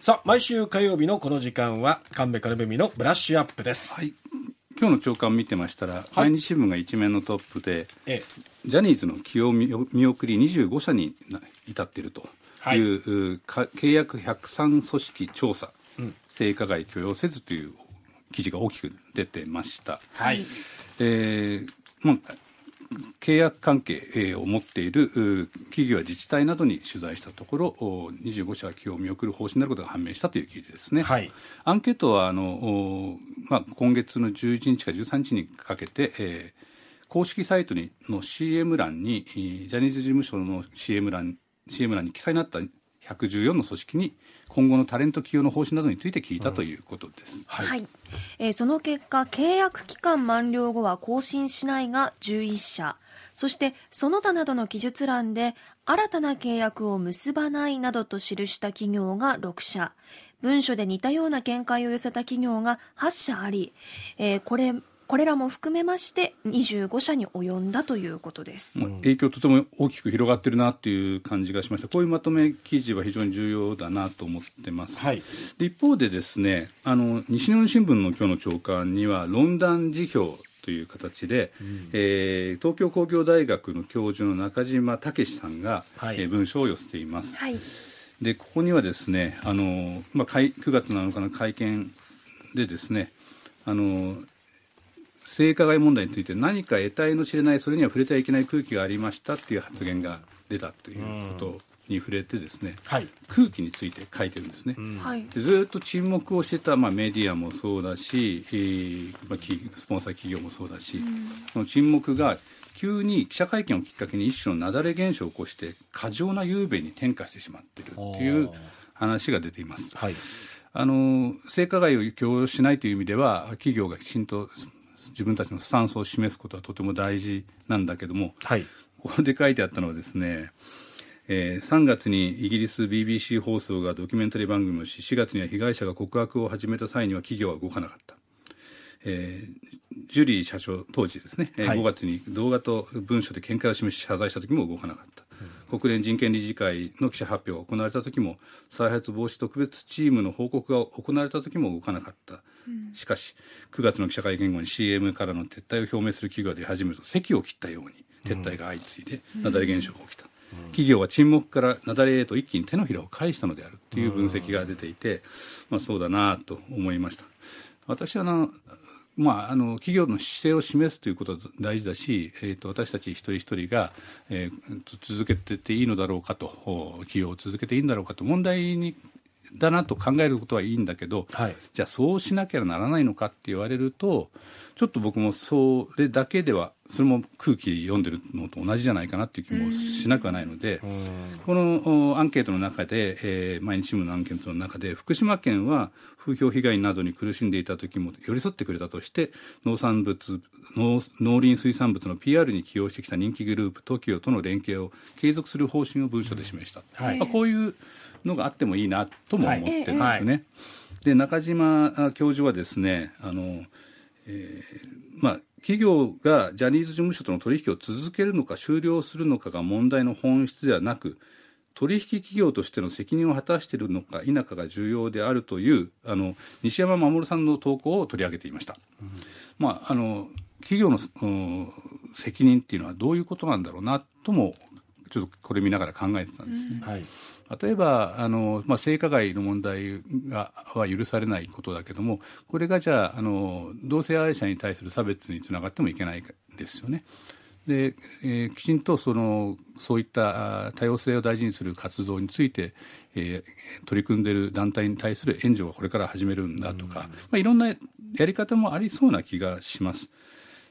さあ毎週火曜日のこの時間は神戸金文のブラッシュアップです、はい、今日の朝刊見てましたら、はい、毎日新聞が一面のトップで、ジャニーズの起用見送り25社に至っているという、はい、契約103組織調査、うん、性加害許容せずという記事が大きく出てました。はいえーまあ契約関係を持っている企業や自治体などに取材したところ、25社が起用を見送る方針になることが判明したという記事ですね。はい、アンケートはあの、まあ、今月の11日から13日にかけて、えー、公式サイトにの CM 欄に、ジャニーズ事務所の CM 欄 CM 欄に記載になった114の組織に今後のタレント起用の方針などについて聞いたということです、うん、はい、はい、えー、その結果契約期間満了後は更新しないが11社そしてその他などの記述欄で新たな契約を結ばないなどと記した企業が6社文書で似たような見解を寄せた企業が8社あり、えー、これこれらも含めまして25社に及んだということです、うん、影響とても大きく広がってるなっていう感じがしましたこういうまとめ記事は非常に重要だなと思ってます、はい、で一方でですねあの西日本新聞の今日の朝刊には論壇辞表という形で、うん、えー、東京工業大学の教授の中島武さんが、はい、えー、文章を寄せています。はい、でここにはですねあの、まあ、9月7日の会見でですねあの性加害問題について何か得体の知れないそれには触れてはいけない空気がありましたっていう発言が出たということに触れてですね、はい、空気について書いてるんですね、うんはい、ずっと沈黙をしてた、まあ、メディアもそうだし、えーまあ、スポンサー企業もそうだし、うん、その沈黙が急に記者会見をきっかけに一種の雪崩現象を起こして過剰な雄弁に転化してしまってるっていう話が出ています。はいあの性加害を許容しないという意味では、企業がきちんと自分たちのスタンスを示すことはとても大事なんだけども、はい、ここで書いてあったのはですね、えー、3月にイギリス BBC 放送がドキュメンタリー番組をし4月には被害者が告白を始めた際には企業は動かなかった。えー、ジュリー社長当時ですね、えい、5月に動画と文書で見解を示し謝罪した時も動かなかった、うん国連人権理事会の記者発表が行われた時も再発防止特別チームの報告が行われた時も動かなかった、うん、しかし9月の記者会見後に CM からの撤退を表明する企業が出始めると席を切ったように撤退が相次いで雪崩現象が起きた。うん企業は沈黙から雪崩へと一気に手のひらを返したのであるという分析が出ていて、まあ、そうだなと思いました。私はなまあ、あの企業の姿勢を示すということは大事だし、えーと、私たち一人一人が、えー、続けてていいのだろうかと企業を続けていいんだろうかと問題にだなと考えることはいいんだけど、はい、じゃあそうしなきゃならないのかって言われるとちょっと僕もそれだけではそれも空気読んでるのと同じじゃないかなっていう気もしなくはないのでこのアンケートの中で、えー、毎日新聞のアンケートの中で福島県は風評被害などに苦しんでいた時も寄り添ってくれたとして農産物農農林水産物の PR に起用してきた人気グループ TOKIO との連携を継続する方針を文書で示した、はい、まあ、こういうのがあってもいいなとも思ってるんですね。で中島教授はですねあの、えー、まあ企業がジャニーズ事務所との取引を続けるのか終了するのかが問題の本質ではなく取引企業としての責任を果たしているのか否かが重要であるというあの西山守さんの投稿を取り上げていました。うん、まあ、あの企業の、責任っていうのはどういうことなんだろうなともちょっとこれ見ながら考えてたんですね。うんはい例えばあの、まあ、性加害の問題がは許されないことだけどもこれがじゃああの同性愛者に対する差別につながってもいけないですよね。でえー、きちんとそのそういった多様性を大事にする活動について、えー、取り組んでいる団体に対する援助をこれから始めるんだとか、まあ、いろんなやり方もありそうな気がします。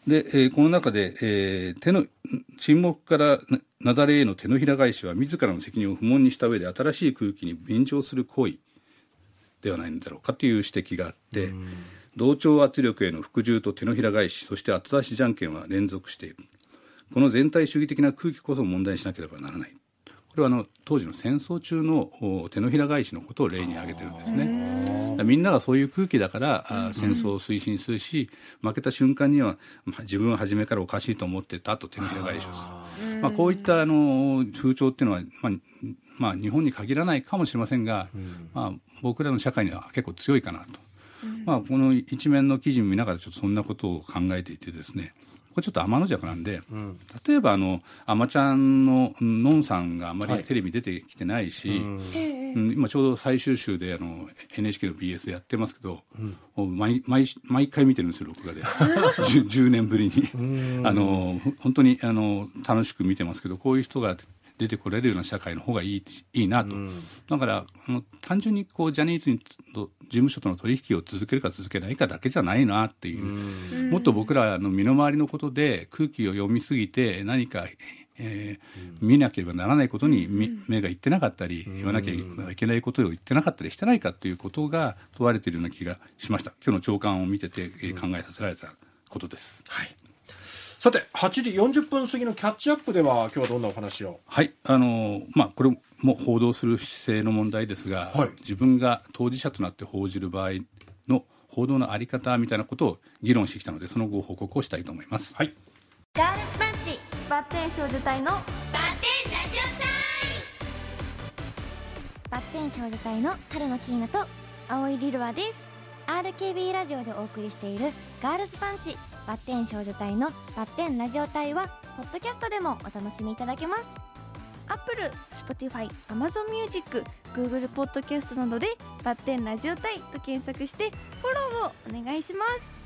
で、えー、この中で、えー、手の沈黙から雪崩への手のひら返しは自らの責任を不問にした上で新しい空気に便乗する行為ではないんだろうかという指摘があって、同調圧力への服従と手のひら返しそして後出しじゃんけんは連続しているこの全体主義的な空気こそ問題にしなければならないこれはあの当時の戦争中の手のひら返しのことを例に挙げてるんですね。みんながそういう空気だから、うん戦争を推進するし、負けた瞬間には、まあ、自分は初めからおかしいと思ってたと手のひら返しをする。まあ、こういったあの風潮っていうのは、まあまあ、日本に限らないかもしれませんが、うん、まあ、僕らの社会には結構強いかなとまあ、この一面の記事見ながらちょっとそんなことを考えていてですねこれちょっと天の弱なんで、うん、例えばあのまちゃんののんさんがあまりテレビ出てきてないし、はい、うん、今ちょうど最終週であの NHK の BS やってますけど、うん、毎毎毎回見てるんですよ録画で 10, 10, 年ぶりにあの本当にあの楽しく見てますけどこういう人が出てこれるような社会の方がいいいいなと、うん、だからあの単純にこうジャニーズと事務所との取引を続けるか続けないかだけじゃないなっていう、うん、もっと僕らの身の回りのことで空気を読みすぎて何かえー、うん、見なければならないことに、うん、目がいってなかったり、言わなきゃいけないことを言ってなかったりしてないかということが問われているような気がしました今日の朝刊を見てて、えー、考えさせられたことです。はいさて8時40分過ぎのキャッチアップでは今日はどんなお話をはいあのまあこれも報道する姿勢の問題ですが、はい、自分が当事者となって報じる場合の報道のあり方みたいなことを議論してきたのでそのご報告をしたいと思いますはいガールズパンチバッテン少女隊のバッテンラジオ隊バッテン少女隊の春野キーナと青井リルワです RKB ラジオでお送りしているガールズパンチバッテン少女隊のバッテンラジオ隊はポッドキャストでもお楽しみいただけますアップル、スポティファイ、アマゾンミュージック、グーグルポッドキャストなどでバッテンラジオ隊と検索してフォローをお願いします